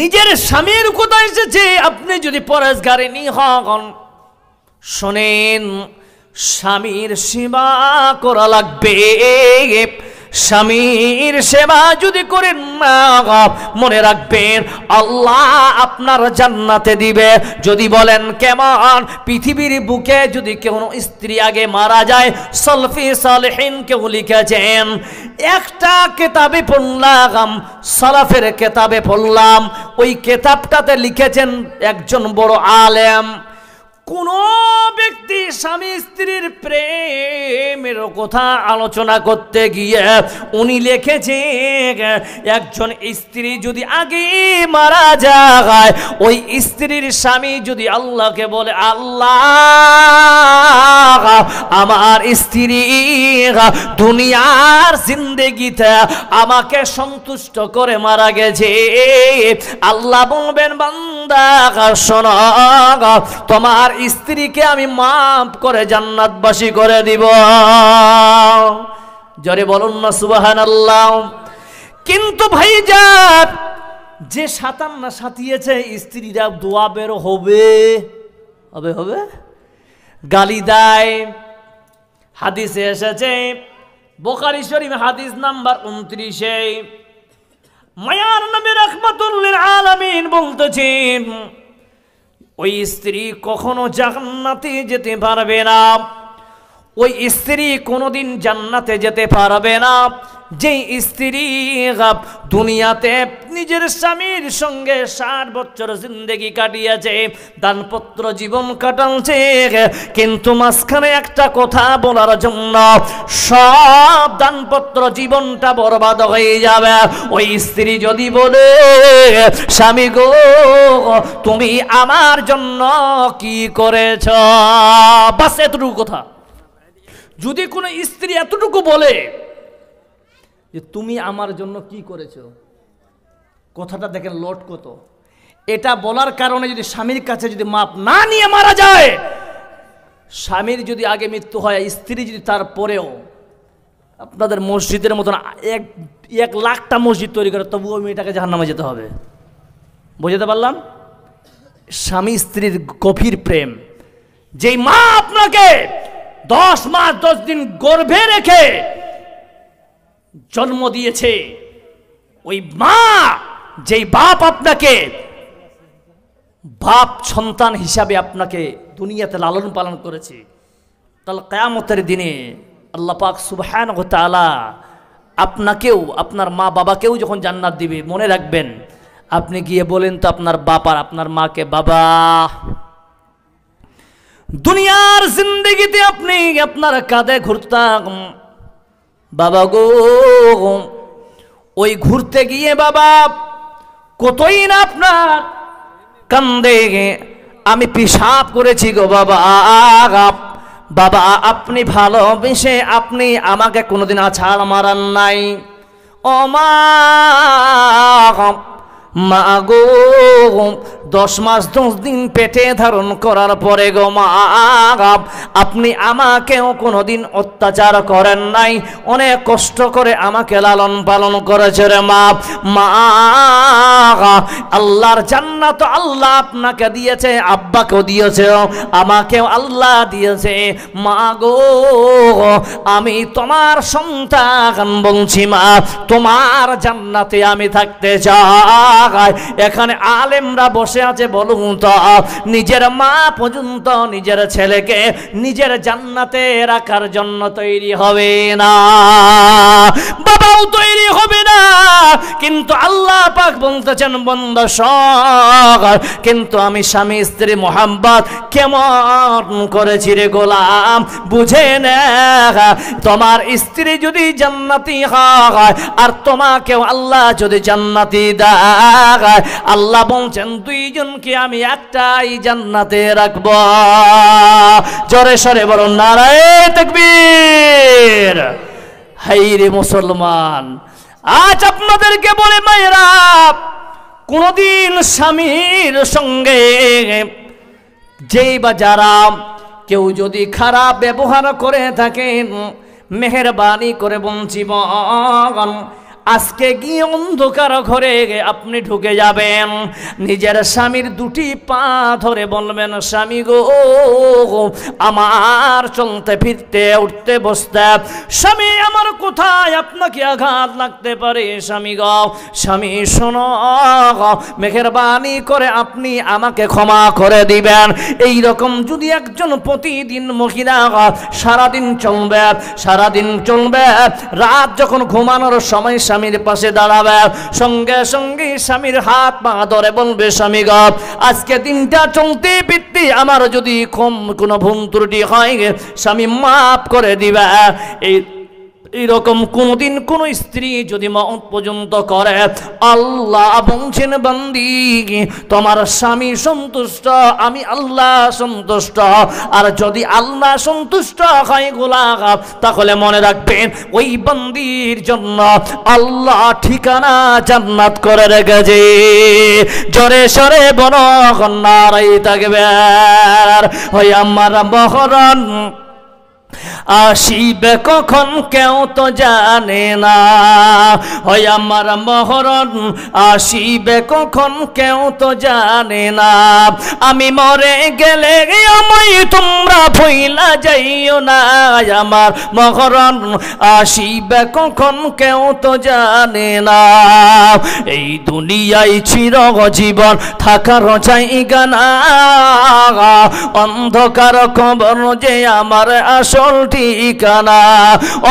নিজের স্বামীর কথা এসেছে আপনি যদি পরেশগারিনী হন শোনেন স্বামীর সীমা করা লাগবে স্বামীর সেবা যদি করেন না মনে রাখবেন আল্লাহ আপনার জান্নাতে দিবে যদি বলেন কেমন পৃথিবীর বুকে যদি কোনো স্ত্রী আগে মারা যায় সলফি সালহীন কেউ লিখেছেন একটা কেতাবে পড়লাম সলাফের কেতাবে পড়লাম ওই কেতাবটাতে লিখেছেন একজন বড় আলেম কোন ব্যক্তি স্বামী স্ত্রীর প্রেমের কথা আলোচনা করতে গিয়ে উনি লিখেছে একজন স্ত্রী যদি আগে মারা যায় ওই স্ত্রীর স্বামী যদি আল্লাহকে বলে আল্লাহ আমার স্ত্রী দুনিয়ার জিন্দেগিতে আমাকে সন্তুষ্ট করে মারা গেছে আল্লাহ বলবেন বান্দা শোন তোমার স্ত্রীকে আমি মাফ করে জান্নাতবাসী করে দিব জরে বলুন না সুবাহান আল্লাহ কিন্তু ভাই যাক যে সাঁতার না সাঁতিয়েছে স্ত্রীরা দোয়া বের হবে হবে হবে গালি দেয় হাদিসে এসেছে বোকারি হাদিস নাম্বার উনত্রিশে মায়ার নামে রহমতুল্লিল আলমিন বলতেছেন ওই স্ত্রী কখনো জান্নাতে যেতে পারবে না ওই স্ত্রী কোনোদিন জান্নাতে যেতে পারবে না যেই স্ত্রী গাপ দুনিয়াতে নিজের স্বামীর সঙ্গে ষাট বছর জিন্দেগি কাটিয়েছে দানপত্র জীবন কাটাচ্ছে কিন্তু মাঝখানে একটা কথা বলার জন্য সব দানপত্র জীবনটা বরবাদ হয়ে যাবে ওই স্ত্রী যদি বলে স্বামী গো তুমি আমার জন্য কি করেছ বাস এতটুকু কথা যদি কোনো স্ত্রী এতটুকু বলে যে তুমি আমার জন্য কি করেছ কথাটা দেখেন লট কত এটা বলার কারণে যদি স্বামীর কাছে যদি মাপ না নিয়ে মারা যায় স্বামীর যদি আগে মৃত্যু হয় স্ত্রী যদি তারপরেও আপনাদের মসজিদের মতন এক এক লাখটা মসজিদ তৈরি করে তবু ওই মেয়েটাকে নামে যেতে হবে বুঝতে পারলাম স্বামী স্ত্রীর গভীর প্রেম যেই মা আপনাকে দশ মাস দশ দিন গর্ভে রেখে জন্ম দিয়েছে ওই মা যেই বাপ আপনাকে বাপ সন্তান হিসাবে আপনাকে দুনিয়াতে লালন পালন করেছে তাহলে কেয়ামতের দিনে আল্লাহ পাক সুবহান আপনাকেও আপনার মা বাবাকেও যখন জান্নাত দিবে মনে রাখবেন আপনি গিয়ে বলেন তো আপনার বাপার আপনার মাকে বাবা দুনিয়ার জিন্দগিতে আপনি আপনার কাঁধে ঘুরতাম বাবা গো ওই ঘুরতে গিয়ে বাবা কতই না আপনার কান্দে আমি পিসাব করেছি গো বাবা বাবা আপনি ভালোবেসে আপনি আমাকে কোনোদিন আছাড় মারান নাই ও মা গো দশ মাস দশ দিন পেটে ধারণ করার পরে গো মা আপনি আমাকেও কোনোদিন অত্যাচার করেন নাই অনেক কষ্ট করে আমাকে লালন পালন করেছে রে মা আল্লাহর জান্নাত আল্লাহ আপনাকে দিয়েছে আব্বাকেও দিয়েছে আমাকেও আল্লাহ দিয়েছে মা গো আমি তোমার সন্তান বলছি মা তোমার জান্নাতে আমি থাকতে চাই এখানে আলেমরা বসে আছে বলুন তো নিজের মা পর্যন্ত নিজের ছেলেকে নিজের জান্নাতে রাখার জন্য তৈরি হবে না বাবাও তৈরি হবে না কিন্তু আল্লাহ পাক বলতেছেন বন্ধ কিন্তু আমি স্বামী স্ত্রী মোহাম্মদ কেমন করেছি রে গোলাম বুঝে তোমার স্ত্রী যদি জান্নাতি হয় আর তোমাকেও আল্লাহ যদি জান্নাতি দেয় আল্লাহ বলছেন দুই দুইজনকে আমি একটাই জান্নাতে রাখব জরে সরে বড় নারায় হাই রে মুসলমান আজ আপনাদেরকে বলে মায়েরাপ কোনোদিন স্বামীর সঙ্গে যেই বা যারা কেউ যদি খারাপ ব্যবহার করে থাকেন মেহরবানি করে বঞ্চিব আজকে গিয়ে অন্ধকার ঘরে আপনি ঢুকে যাবেন নিজের স্বামীর দুটি পা ধরে বলবেন স্বামী গো আমার চলতে ফিরতে উঠতে বসতে স্বামী আমার কোথায় আপনাকে আঘাত লাগতে পারে স্বামী গো স্বামী শোন মেহেরবানি করে আপনি আমাকে ক্ষমা করে দিবেন এই রকম যদি একজন প্রতিদিন মহিলা সারাদিন চলবে সারাদিন চলবে রাত যখন ঘুমানোর সময় স্বামীর পাশে দাঁড়াবে সঙ্গে সঙ্গে স্বামীর হাত পা ধরে বলবে স্বামী গপ আজকে দিনটা চলতে বৃত্তি আমার যদি কম কোনো ভুল ত্রুটি হয় স্বামী মাফ করে দিবে এই এরকম কোনোদিন কোনো স্ত্রী যদি মত পর্যন্ত করে আল্লাহ বলছেন বন্দি তোমার স্বামী সন্তুষ্ট আমি আল্লাহ সন্তুষ্ট আর যদি আল্লাহ সন্তুষ্ট হয় গোলাঘাপ তাহলে মনে রাখবেন ওই বন্দির জন্য আল্লাহ ঠিকানা জান্নাত করে রেখেছে জরে সরে বন নারাই থাকবে হই আমার মহরণ আসিবে কখন কেউ তো জানে না হয় আমার মহরণ আসিবে কখন কেউ তো জানে না আমি মরে গেলে আমি তোমরা ভইলা যাইও না আমার মহরণ আসিবে কখন কেউ তো জানে না এই দুনিয়ায় চির জীবন থাকার জায়গা না অন্ধকার কবর যে আমার আসো আসল ঠিকানা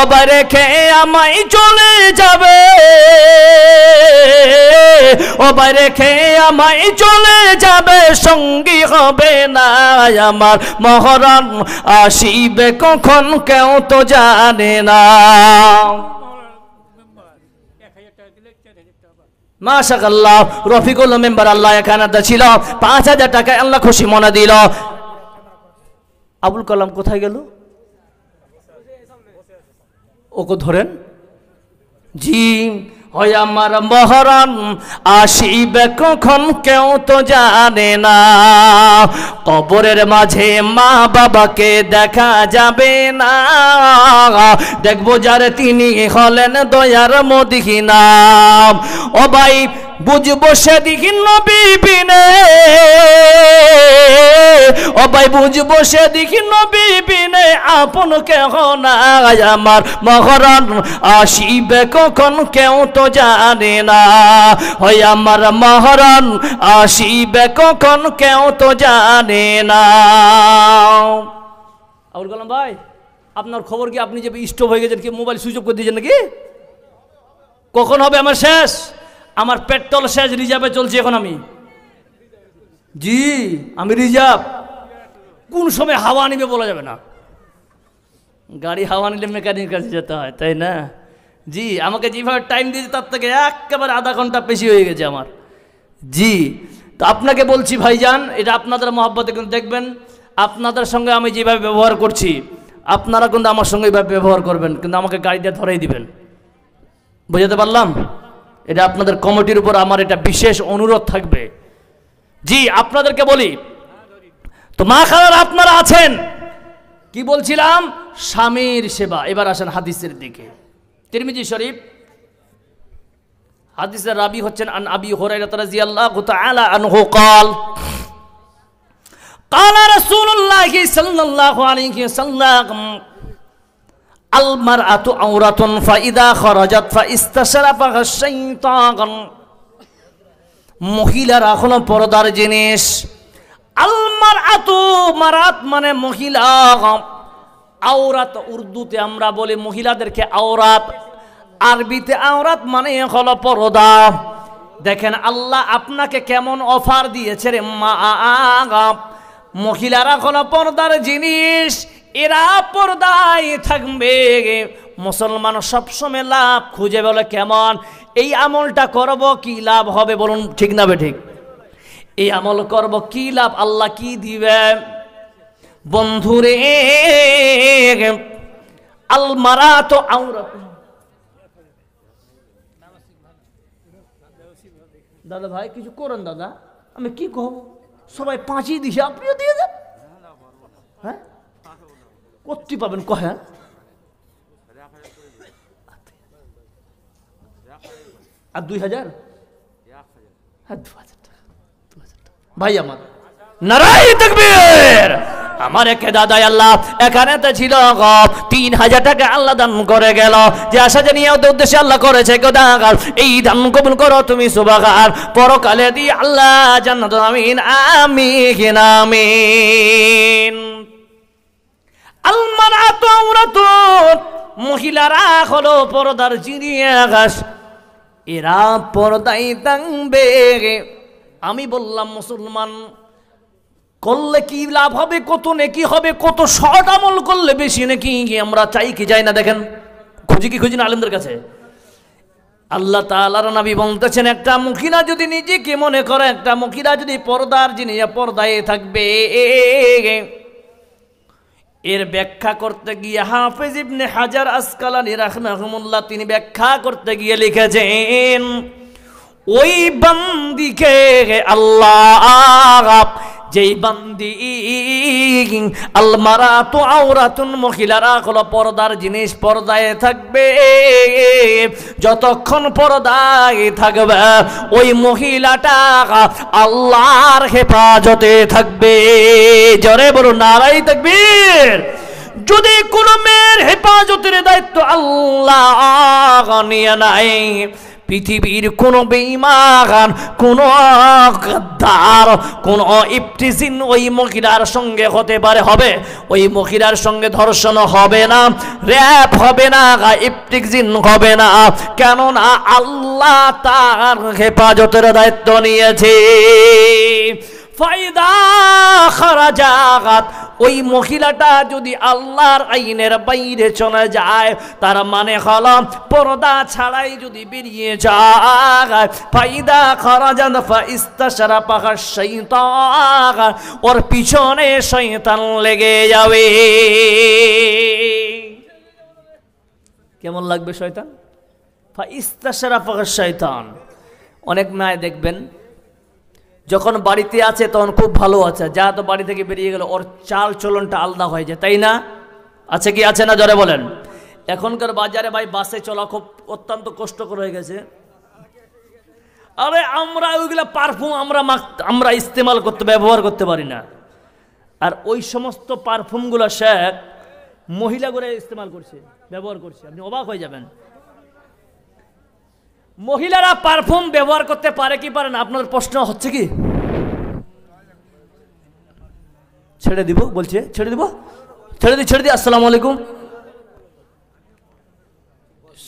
অবা রেখে আমায় চলে যাবে অবা রেখে আমাই চলে যাবে সঙ্গী হবে না আমার মহরম আসিবে কখন কেউ তো জানে না মাশাক আল্লাহ রফিকুল মেম্বার আল্লাহ এখানে ছিল পাঁচ হাজার টাকায় আল্লাহ খুশি মনে দিল আবুল কালাম কোথায় গেল ওকে ধরেন জি হয় আমার মহরম আসিবে কখন কেউ তো জানে না কবরের মাঝে মা বাবাকে দেখা যাবে না দেখবো যারে তিনি হলেন দয়ার মদিহিনা ও ভাই বুঝবো সেদিকে নবী বিনে ও ভাই বুঝবো সেদিকে নবী বিনে আপন কেহ আমার মহরণ আসিবে কখন কেউ তো জানে না হয় আমার মহরণ আসিবে কখন কেউ তো জানে না আবুল কালাম ভাই আপনার খবর কি আপনি যে স্টোভ হয়ে গেছেন কি মোবাইল সুইচ অফ করে দিয়েছেন নাকি কখন হবে আমার শেষ আমার পেট্রোল শেষ রিজার্ভে চলছি এখন আমি জি আমি রিজার্ভ কোন সময় হাওয়া নিবে বলা যাবে না গাড়ি হাওয়া নিলে মেকানিক কাছে যেতে হয় তাই না জি আমাকে যেভাবে টাইম দিয়েছে তার থেকে একেবারে আধা ঘন্টা বেশি হয়ে গেছে আমার জি তো আপনাকে বলছি ভাইজান এটা আপনাদের মহাব্বতে কিন্তু দেখবেন আপনাদের সঙ্গে আমি যেভাবে ব্যবহার করছি আপনারা কিন্তু আমার সঙ্গে এইভাবে ব্যবহার করবেন কিন্তু আমাকে গাড়িটা ধরেই দিবেন বুঝাতে পারলাম এটা আপনাদের কমিটির উপর আমার এটা বিশেষ অনুরোধ থাকবে জি আপনাদেরকে বলি তো মা খালার আপনারা আছেন কি বলছিলাম স্বামীর সেবা এবার আসেন হাদিসের দিকে তিরমিজি শরীফ হাদিসের রাবি হচ্ছেন আন আবি তারা জিয়াল্লাহ তাআলা আনহু আন قال رسول الله صلى الله আলমার আতু আউরাতন ফাইদা খরজাত ফাইস্তাসারা ফাগাশাইতাগান মহিলার এখনো পরদার জিনিস আলমার আতু মারাত মানে মহিলা আওরাত উর্দুতে আমরা বলি মহিলাদেরকে আওরাত আরবিতে আওরাত মানে হলো পরদা দেখেন আল্লাহ আপনাকে কেমন অফার দিয়েছে রে মা মহিলারা হলো পর্দার জিনিস এরা পর্দায় থাকবে মুসলমান সবসময় লাভ খুঁজে বলে কেমন এই আমলটা করব কি লাভ হবে বলুন ঠিক না ঠিক এই আমল করব কি লাভ আল্লাহ কি দিবে বন্ধুরে আলমারা তো আমরা দাদা ভাই কিছু করেন দাদা আমি কি কব সবাই পাঁচই দিছে আপনিও দিয়ে দেন হ্যাঁ কত্তি পাবেন কহেন আর দুই হাজার হ্যাঁ, ভাই আমার নারাই তকবীর আমার একে দাদাই আল্লাহ এখানে তো ছিল তিন হাজার টাকা আল্লাহ দান করে গেল যে আশা যে নিয়ে উদ্দেশ্যে আল্লাহ করেছে গোদাগার এই দান কবুল করো তুমি সুবাগার পরকালে দি আল্লাহ জান্নাত আমিন আমিন আমিন মহিলারা হলো পর্দার চিড়িয়াঘাস এরা পর্দাই দাংবে আমি বললাম মুসলমান করলে কি লাভ হবে কত নেকি হবে কত শর্ট আমল করলে বেশি নাকি আমরা চাই কি যাই না দেখেন খুঁজি কি খুঁজি না আলেমদের কাছে আল্লাহ তালার নাবি বলতেছেন একটা মুখিরা যদি নিজেকে মনে করে একটা মুখিরা যদি পর্দার জিনিস পর্দায় থাকবে এর ব্যাখ্যা করতে গিয়ে হাফিজ ইবনে হাজার আসকালানি রাহমাহুমুল্লাহ তিনি ব্যাখ্যা করতে গিয়ে লিখেছেন ওই বান্দিকে আল্লাহ যেই বান্দি আলমারা তো আওরাতুন মহিলারা হলো পর্দার জিনিস পর্দায় থাকবে যতক্ষণ পর্দায় থাকবে ওই মহিলাটা আল্লাহর হেফাজতে থাকবে জরে বলো নারাই থাকবে যদি কোনো মেয়ের হেফাজতের দায়িত্ব আল্লাহ নিয়ে নাই পৃথিবীর কোনো বেইমান কোনো গাদ্দার কোনো ইফতিজিন ওই মহিলার সঙ্গে হতে পারে হবে ওই মহিলার সঙ্গে ধর্ষণ হবে না র্যাপ হবে না ইফতিজিন হবে না কেন না আল্লাহ তার হেফাজতের দায়িত্ব নিয়েছে ফাইদা খারাজাগাত ওই মহিলাটা যদি আল্লাহর আইনের বাইরে চলে যায় তার মানে হল পর্দা ছাড়াই যদি বেরিয়ে যায় ফাইদা খরাজান ফাইস্তাসারা পাহাড় সৈত ওর পিছনে শৈতান লেগে যাবে কেমন লাগবে শয়তান ফাইস্তাসারা পাহাড় শৈতান অনেক মায় দেখবেন যখন বাড়িতে আছে তখন খুব ভালো আছে যা তো বাড়ি থেকে বেরিয়ে গেল ওর চাল চলনটা আলাদা হয়ে যায় তাই না আছে কি আছে না জরে বলেন এখনকার বাজারে ভাই বাসে চলা খুব অত্যন্ত কষ্টকর হয়ে গেছে আরে আমরা ওইগুলো পারফিউম আমরা আমরা ইস্তেমাল করতে ব্যবহার করতে পারি না আর ওই সমস্ত পারফিউমগুলো শেখ মহিলাগুলো ইস্তেমাল করছে ব্যবহার করছে আপনি অবাক হয়ে যাবেন মহিলারা পারফিউম ব্যবহার করতে পারে কি পারে না আপনাদের প্রশ্ন হচ্ছে কি ছেড়ে দিব বলছে ছেড়ে দিব ছেড়ে দি ছেড়ে দি আসসালামু আলাইকুম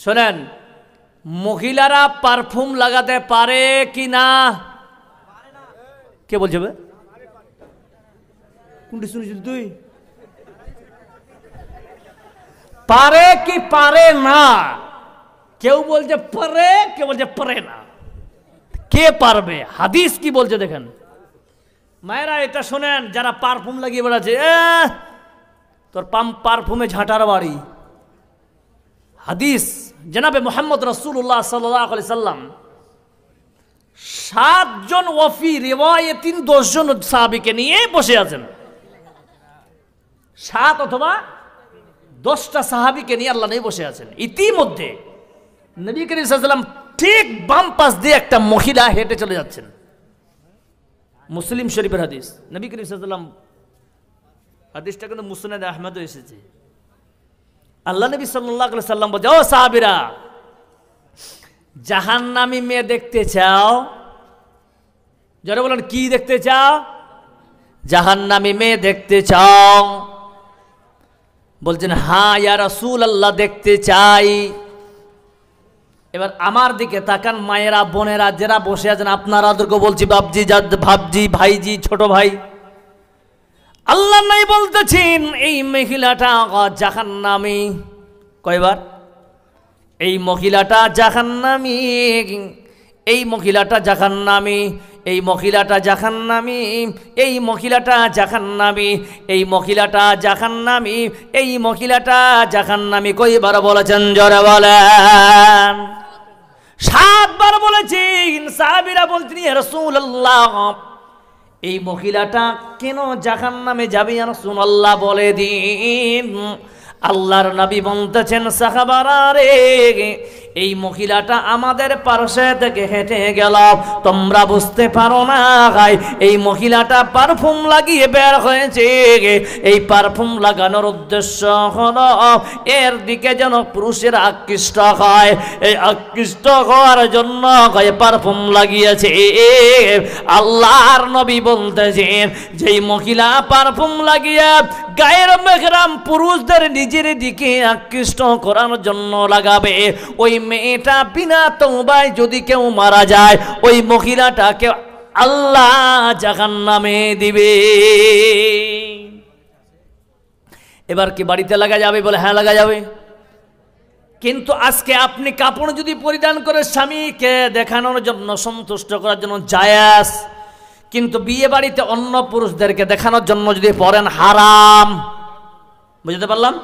শোনেন মহিলারা পারফিউম লাগাতে পারে কি না কে বলছে কোনটি শুনেছিল তুই পারে কি পারে না কেউ বলছে পারে কেউ বলছে পারে না কে পারবে হাদিস কি বলছে দেখেন মায়েরা এটা শোনেন যারা পারফিউম লাগিয়ে বেড়াচ্ছে তোর পাম পারফিউমে ঝাঁটার বাড়ি হাদিস জেনাবে মোহাম্মদ রসুল্লাহ সাল্লি সাল্লাম সাতজন ওয়ফি রেওয়ায়তিন দশজন সাহাবিকে নিয়ে বসে আছেন সাত অথবা দশটা সাহাবিকে নিয়ে আল্লাহ নিয়ে বসে আছেন ইতিমধ্যে নবী করিম সাল্লাম ঠিক বাম পাশ দিয়ে একটা মহিলা হেঁটে চলে যাচ্ছেন মুসলিম শরীফের হাদিস নবী করিম সাল্লাম হাদিসটা কিন্তু মুসনাদ আহমেদও এসেছে আল্লাহ নবী সাল্লাহ সাল্লাম বলছে ও সাহাবিরা নামি মেয়ে দেখতে চাও যারা বলেন কি দেখতে চাও নামি মেয়ে দেখতে চাও বলছেন হ্যাঁ ইয়া সুল আল্লাহ দেখতে চাই এবার আমার দিকে তাকান মায়েরা বোনেরা যারা বসে আছেন আপনারা আদরকে বলছি বাপজি যাদ ভাবজি ভাইজি ছোট ভাই আল্লাহ নাই বলতেছেন এই মহিলাটা জাহান নামি কয়বার এই মহিলাটা জাহান নামি এই মহিলাটা জাহান নামি এই মহিলাটা জাখান নামি এই মহিলাটা জাখান নামি এই মহিলাটা জাখান নামি এই মহিলাটা জাখান নামি কইবার বলেছেন জরে বলেন সাতবার বলেছেন সাহাবিরা বলছেন এই মহিলাটা কেন জাহান নামে যাবি আর রসুল্লাহ বলে দিন আল্লাহর নবী বলতেছেন সাহাবারে রে এই মহিলাটা আমাদের পার্শ্বে থেকে হেঁটে গেল তোমরা বুঝতে পারো না এই মহিলাটা পারফুম লাগিয়ে বের হয়েছে এই পারফিউম লাগানোর উদ্দেশ্য হল এর দিকে যেন পুরুষের আকৃষ্ট হয় এই আকৃষ্ট হওয়ার জন্য পারফুম লাগিয়েছে আল্লাহর নবী বলতেছেন যেই মহিলা পারফুম লাগিয়ে গায়ের মেঘরাম পুরুষদের নিজের দিকে আকৃষ্ট করার জন্য লাগাবে ওই মেয়েটা বিনা তোমায় যদি কেউ মারা যায় ওই মহিলাটাকে আল্লাহ জাহান নামে দিবে এবার কি বাড়িতে লাগা যাবে বলে হ্যাঁ লাগা যাবে কিন্তু আজকে আপনি কাপড় যদি পরিধান করে স্বামীকে দেখানোর জন্য সন্তুষ্ট করার জন্য জায়াস কিন্তু বিয়ে বাড়িতে অন্য পুরুষদেরকে দেখানোর জন্য যদি পড়েন হারাম বুঝতে পারলাম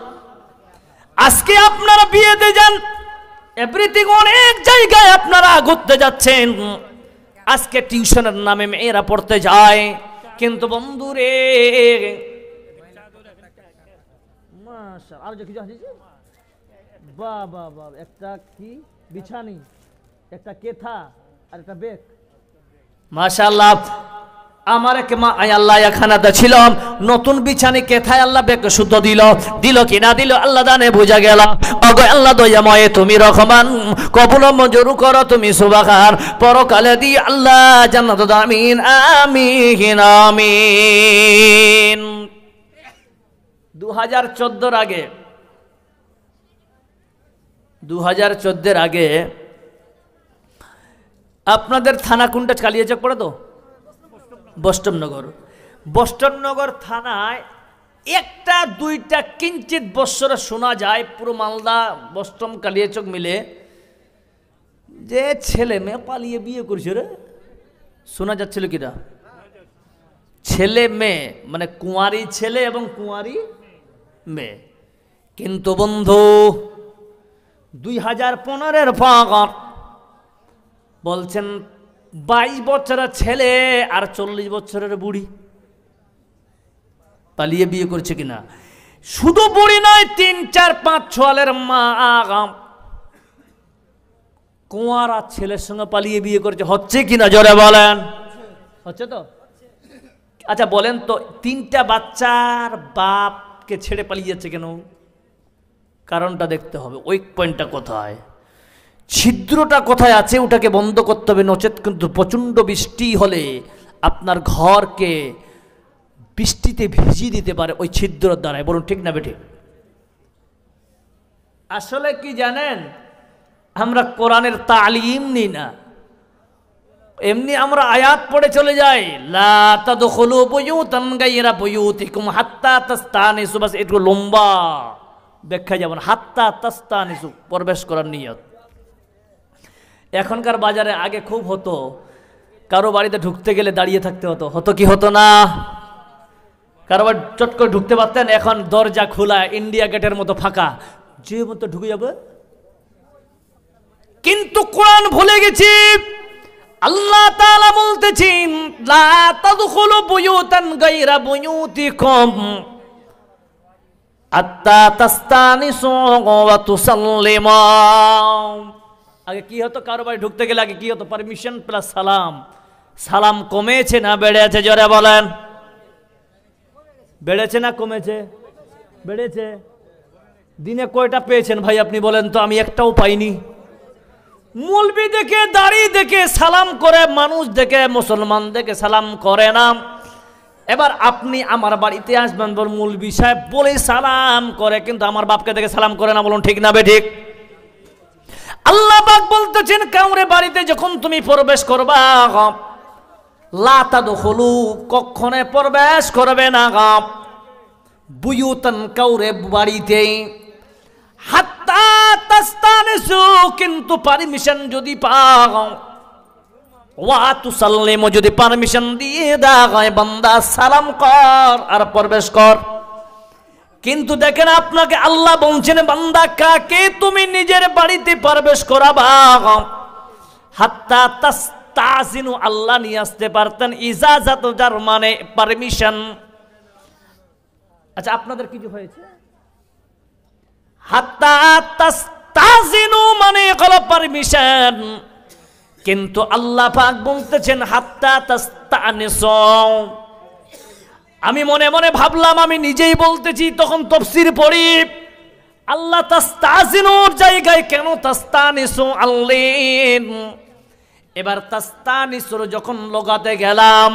আজকে আপনারা বিয়েতে যান এভরিথিং অনেক জায়গায় আপনারা ঘুরতে যাচ্ছেন আজকে টিউশনের নামে মেয়েরা পড়তে যায় কিন্তু বন্ধুরে আর যে বা বা বা একটা কি বিছানি একটা কেথা আর একটা বেগ মাশাল্লাহ আমার এক মা আয় আল্লাহ খানাতে ছিলাম নতুন বিছানি কেথায় আল্লাহ বেক শুদ্ধ দিল দিল কি না দিল আল্লাহ দানে বোঝা গেল অগো আল্লাহ দয়াময়ে তুমি রহমান কবুল মজুর করো তুমি সুবাহার পরকালে দি আল্লাহ জান্নাত দামিন আমিন আমিন দু হাজার চোদ্দোর আগে দু হাজার আগে আপনাদের থানা কোনটা কালিয়াচক পড়ে তো বষ্টমনগর বষ্টমনগর থানায় একটা দুইটা কিঞ্চিত বৎসরে শোনা যায় পুরো মালদা বষ্টম কালিয়াচক মিলে যে ছেলে মেয়ে পালিয়ে বিয়ে করছে রে শোনা যাচ্ছিল কিনা ছেলে মেয়ে মানে কুঁয়ারি ছেলে এবং কুঁয়ারি মেয়ে কিন্তু বন্ধু দুই হাজার পনেরোর পাগট বলছেন বাইশ বছরের ছেলে আর চল্লিশ বছরের বুড়ি পালিয়ে বিয়ে করছে কিনা শুধু বুড়ি নয় তিন চার পাঁচ ছোয়ালের মা কুয়ার আর ছেলের সঙ্গে পালিয়ে বিয়ে করছে হচ্ছে কিনা জরে বলেন হচ্ছে তো আচ্ছা বলেন তো তিনটা বাচ্চার বাপকে ছেড়ে পালিয়ে যাচ্ছে কেন কারণটা দেখতে হবে ওই পয়েন্টটা কোথায় ছিদ্রটা কোথায় আছে ওটাকে বন্ধ করতে হবে নচেত কিন্তু প্রচণ্ড বৃষ্টি হলে আপনার ঘরকে বৃষ্টিতে ভিজিয়ে দিতে পারে ওই ছিদ্রর দ্বারাই বলুন ঠিক না বেঠিক আসলে কি জানেন আমরা কোরআনের তালিম নিই না এমনি আমরা আয়াত পড়ে চলে যাই একটু লম্বা ব্যাখ্যা যেমন হাত্তা তাস্তানিসু প্রবেশ করার নিয়ত এখনকার বাজারে আগে খুব হতো কারো বাড়িতে ঢুকতে গেলে দাঁড়িয়ে থাকতে হতো হতো কি হতো না কারো চট করে ঢুকতে পারতেন এখন দরজা খোলা ইন্ডিয়া গেটের মতো ফাঁকা যে মতো ঢুকে যাবে কিন্তু কোরআন ভুলে গেছি আল্লাহ তাআলা বলতেছেন লা তাদখুলু বুয়ুতান কম বুয়ুতিকুম আত্তা তাস্তানিসু ওয়া আগে কি হতো কারো বাড়ি ঢুকতে গেলে আগে কি হতো পারমিশন প্লাস সালাম সালাম কমেছে না বেড়েছে জরে বলেন বেড়েছে না কমেছে বেড়েছে দিনে কয়টা পেয়েছেন ভাই আপনি বলেন তো আমি একটাও পাইনি মুলবি দেখে দাড়ি দেখে সালাম করে মানুষ দেখে মুসলমান দেখে সালাম করে না এবার আপনি আমার বাড়িতে আসবেন বল মুলবি সাহেব বলে সালাম করে কিন্তু আমার বাপকে দেখে সালাম করে না বলুন ঠিক না বে ঠিক আল্লাহবাক বলতেছেন কাউরে বাড়িতে যখন তুমি প্রবেশ করবা লাতা দখলু কক্ষণে প্রবেশ করবে না গাপ বুয়ুতন কাউরে বাড়িতে হাত্তা সু কিন্তু পারমিশন যদি পাও ওয়া তুসাল্লিমু যদি পারমিশন দিয়ে দাও বান্দা সালাম কর আর প্রবেশ কর কিন্তু দেখেন আপনাকে আল্লাহ বলছেন বান্দা কাকে তুমি নিজের বাড়িতে প্রবেশ করাবা হাত্তা তাসিনু আল্লাহ নিয়ে আসতে পারতেন ইজাজাত যার মানে পারমিশন আচ্ছা আপনাদের কিছু হয়েছে হাত্তা তাসিনু মানে হলো পারমিশন কিন্তু আল্লাহ পাক বলতেছেন হাত্তা তাস্তানিসু আমি মনে মনে ভাবলাম আমি নিজেই বলতেছি তখন তফসির পড়ি আল্লাহ তাস্তাজিনুর জায়গায় কেন তাস্তানিসু আল্লিন এবার তাস্তানিসুর যখন লগাতে গেলাম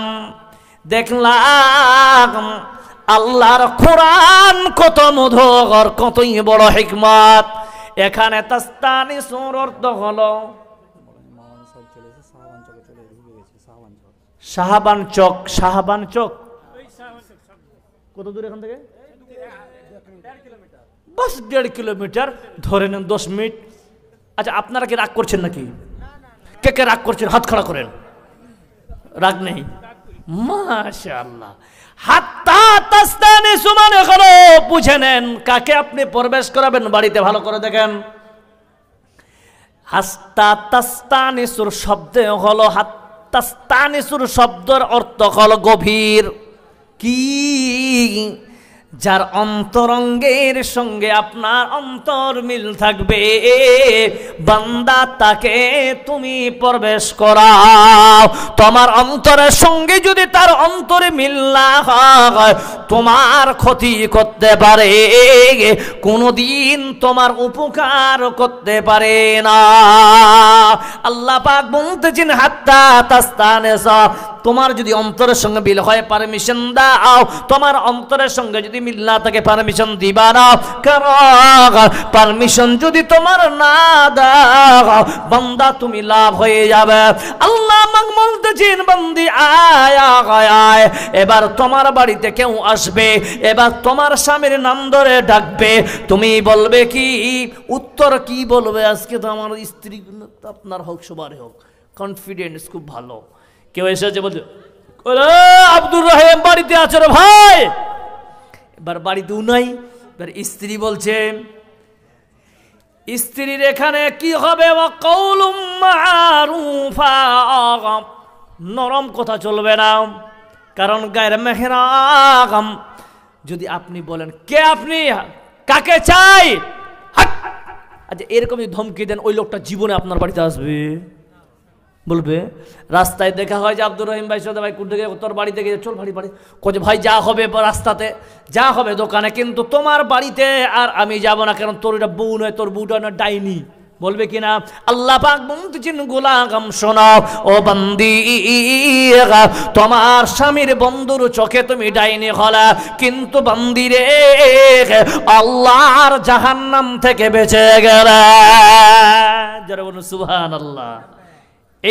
দেখলাম আল্লাহর কোরআন কত মধুর কতই বড় হিকমত এখানে তাস্তানিসুর অর্থ হলো সাহাবান চক সাহাবান চক কত দূর এখান থেকে বাস দেড় কিলোমিটার ধরে নেন দশ মিনিট আচ্ছা আপনারা কি রাগ করছেন নাকি কে কে রাগ করছেন হাত খাড়া করেন রাগ নেই মাশাল্লাহ বুঝে নেন কাকে আপনি প্রবেশ করাবেন বাড়িতে ভালো করে দেখেন হাস্তা তাস্তানিসুর শব্দে হলো হাত্তাস্তানিসুর শব্দের অর্থ হলো গভীর কি যার অন্তরঙ্গের সঙ্গে আপনার অন্তর মিল থাকবে বান্দা তাকে তুমি প্রবেশ করাও তোমার অন্তরের সঙ্গে যদি তার অন্তরে মিল না হয় তোমার ক্ষতি করতে পারে কোনোদিন তোমার উপকার করতে পারে না আল্লাহ পাক বলতেছেন হাত্তা তাস্তানে তোমার যদি অন্তরের সঙ্গে মিল হয় পারমিশন দাও তোমার অন্তরের সঙ্গে যদি মিল না থাকে পারমিশন দিবা না কারণ পারমিশন যদি তোমার না দাও বান্দা তুমি লাভ হয়ে যাবে আল্লাহ বলতেছেন বন্দি আয় আয় এবার তোমার বাড়িতে কেউ আসবে এবার তোমার স্বামীর নাম ধরে ডাকবে তুমি বলবে কি উত্তর কি বলবে আজকে তো আমার স্ত্রী আপনার হোক সবারই হোক কনফিডেন্স খুব ভালো কেউ এসেছে বলছে আব্দুর রহিম বাড়িতে আছো রে ভাই এবার বাড়িতেও নাই এবার স্ত্রী বলছে স্ত্রীর এখানে কি হবে নরম কথা চলবে না কারণ গায়ের মেহেরা যদি আপনি বলেন কে আপনি কাকে চাই আচ্ছা এরকম ধমকি দেন ওই লোকটা জীবনে আপনার বাড়িতে আসবে বলবে রাস্তায় দেখা হয় যে আব্দুর রহিম ভাই সাদা ভাই গিয়ে তোর বাড়িতে গিয়ে চল বাড়ি বাড়ি কোচ ভাই যা হবে রাস্তাতে যা হবে দোকানে কিন্তু তোমার বাড়িতে আর আমি যাব না কারণ তোর এটা বউ নয় তোর বউটা নয় ডাইনি বলবে কিনা আল্লাহ পাক বন্ধুচিন গোলাগম শোনাও ও বন্দি তোমার স্বামীর বন্ধুর চোখে তুমি ডাইনি হলা কিন্তু বান্দিরে আল্লাহর জাহান্নাম থেকে বেঁচে গেলা যারা বলুন সুবহান আল্লাহ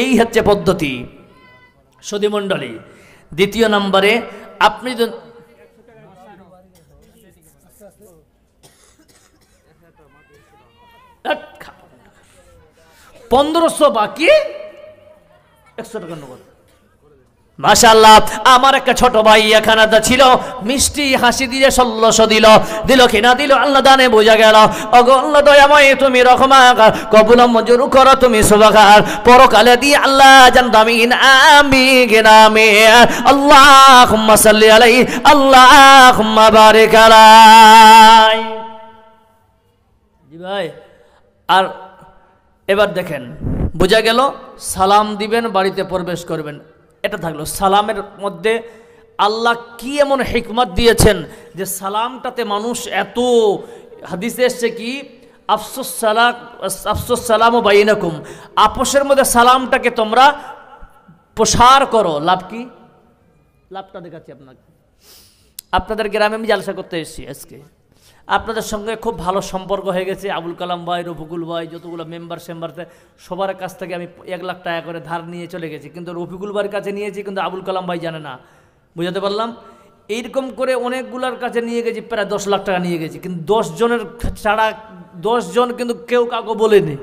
এই হচ্ছে পদ্ধতি সুদীমণ্ডলী দ্বিতীয় নম্বরে আপনি পনেরোশো বাকি একশো টাকা নগদ মাশাল্লাহ আমার একটা ছোট ভাই এখানে ছিল মিষ্টি হাসি দিয়ে সল্লশো দিল দিল কিনা দিল আল্লাহ দানে বোঝা গেল অগল্লা দয়াময় তুমি রকমাকার কবুল মজুর করো তুমি সুবাকার পরকালে দিয়ে আল্লাহ জান দামিন আমি গেনামে আল্লাহ সাল্লি আলাই আল্লাহ বারিক আলাই ভাই আর এবার দেখেন বোঝা গেল সালাম দিবেন বাড়িতে প্রবেশ করবেন এটা থাকলো সালামের মধ্যে আল্লাহ কি এমন হিকমত দিয়েছেন যে সালামটাতে মানুষ এত হাদিসে এসছে কি আফসোস সালাম আফসোস সালাম ও আপোষের মধ্যে সালামটাকে তোমরা প্রসার করো লাভ কি লাভটা দেখাচ্ছি আপনাকে আপনাদের গ্রামে আমি জালসা করতে এসেছি আজকে আপনাদের সঙ্গে খুব ভালো সম্পর্ক হয়ে গেছে আবুল কালাম ভাই রফিকুল ভাই যতগুলো মেম্বার সেম্বার সবার কাছ থেকে আমি এক লাখ টাকা করে ধার নিয়ে চলে গেছি কিন্তু রফিকুল ভাইয়ের কাছে নিয়েছি কিন্তু আবুল কালাম ভাই জানে না বুঝাতে পারলাম এইরকম করে অনেকগুলার কাছে নিয়ে গেছি প্রায় দশ লাখ টাকা নিয়ে গেছি কিন্তু জনের ছাড়া জন কিন্তু কেউ কাউকে বলেনি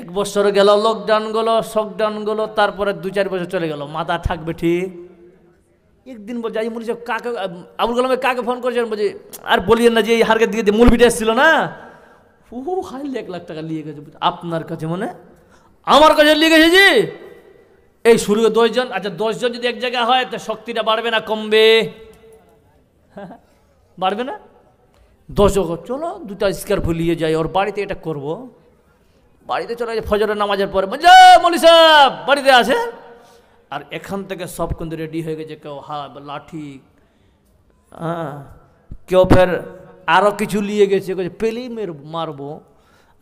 এক বছর গেল লকডাউন গেলো শকডাউন গেলো তারপরে দু চার বছর চলে গেল মাথা থাকবে ঠিক একদিন বলছে আজ মুনি সাহেব কাকে আবুল কালামে কাকে ফোন করেছেন বলছে আর বলিয়েন না যে এই হারকে দিকে মূল ভিটে এসেছিল না হু হু হাই এক লাখ টাকা নিয়ে গেছে আপনার কাছে মানে আমার কাছে নিয়ে গেছে যে এই শুরু দশজন আচ্ছা দশজন যদি এক জায়গায় হয় তো শক্তিটা বাড়বে না কমবে বাড়বে না দশক চলো দুটা স্কার ফুলিয়ে যাই ওর বাড়িতে এটা করব বাড়িতে চলে গেছে ফজরের নামাজের পরে বলছে মলি সাহেব বাড়িতে আছে আর এখান থেকে সব কিন্তু রেডি হয়ে গেছে কেউ হাত লাঠি হ্যাঁ কেউ ফের আরও কিছু নিয়ে গেছে পেলেই মের মারবো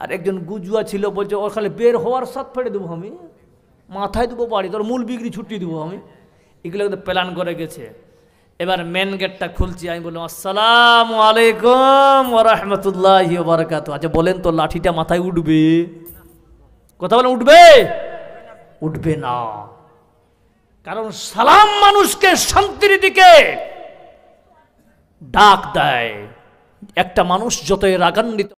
আর একজন গুজুয়া ছিল বলছে ওর খালি বের হওয়ার সাথ ফেটে দেবো আমি মাথায় দেবো বাড়ি তোর মূল বিক্রি ছুটি দেবো আমি এগুলো কিন্তু প্ল্যান করে গেছে এবার মেন গেটটা খুলছি আমি বললাম আসসালাম আলাইকুম ওরহমতুল্লাহ বারকাত আচ্ছা বলেন তো লাঠিটা মাথায় উঠবে কথা বলেন উঠবে উঠবে না কারণ সালাম মানুষকে শান্তির দিকে ডাক দেয় একটা মানুষ যতই রাগান্বিত